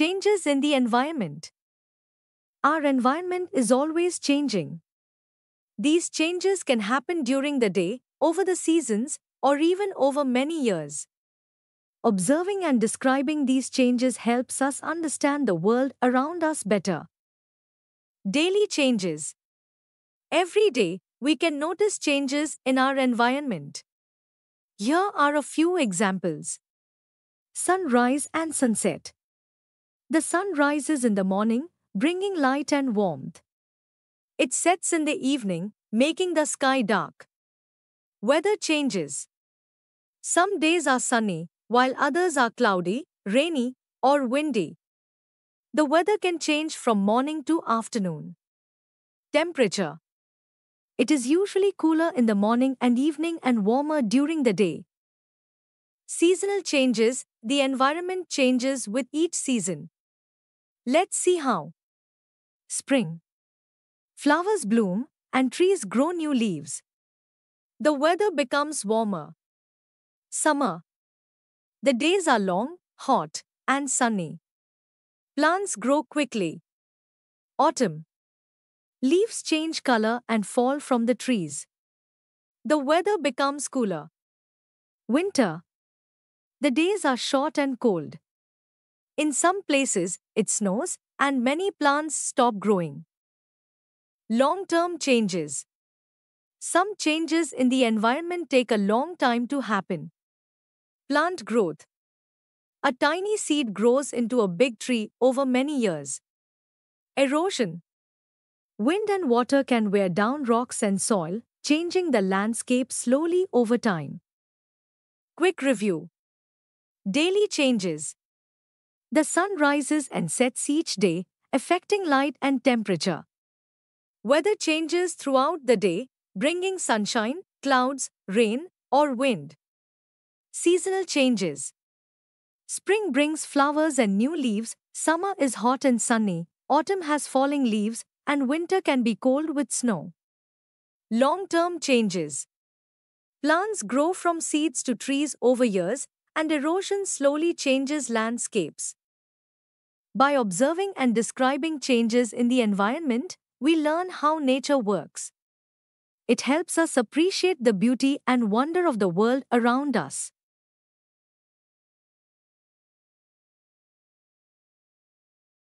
Changes in the environment. Our environment is always changing. These changes can happen during the day, over the seasons, or even over many years. Observing and describing these changes helps us understand the world around us better. Daily changes. Every day, we can notice changes in our environment. Here are a few examples sunrise and sunset. The sun rises in the morning, bringing light and warmth. It sets in the evening, making the sky dark. Weather changes. Some days are sunny, while others are cloudy, rainy, or windy. The weather can change from morning to afternoon. Temperature It is usually cooler in the morning and evening and warmer during the day. Seasonal changes The environment changes with each season. Let's see how. Spring. Flowers bloom and trees grow new leaves. The weather becomes warmer. Summer. The days are long, hot, and sunny. Plants grow quickly. Autumn. Leaves change color and fall from the trees. The weather becomes cooler. Winter. The days are short and cold. In some places, it snows and many plants stop growing. Long term changes. Some changes in the environment take a long time to happen. Plant growth. A tiny seed grows into a big tree over many years. Erosion. Wind and water can wear down rocks and soil, changing the landscape slowly over time. Quick review Daily changes. The sun rises and sets each day, affecting light and temperature. Weather changes throughout the day, bringing sunshine, clouds, rain, or wind. Seasonal changes. Spring brings flowers and new leaves, summer is hot and sunny, autumn has falling leaves, and winter can be cold with snow. Long term changes. Plants grow from seeds to trees over years, and erosion slowly changes landscapes. By observing and describing changes in the environment, we learn how nature works. It helps us appreciate the beauty and wonder of the world around us.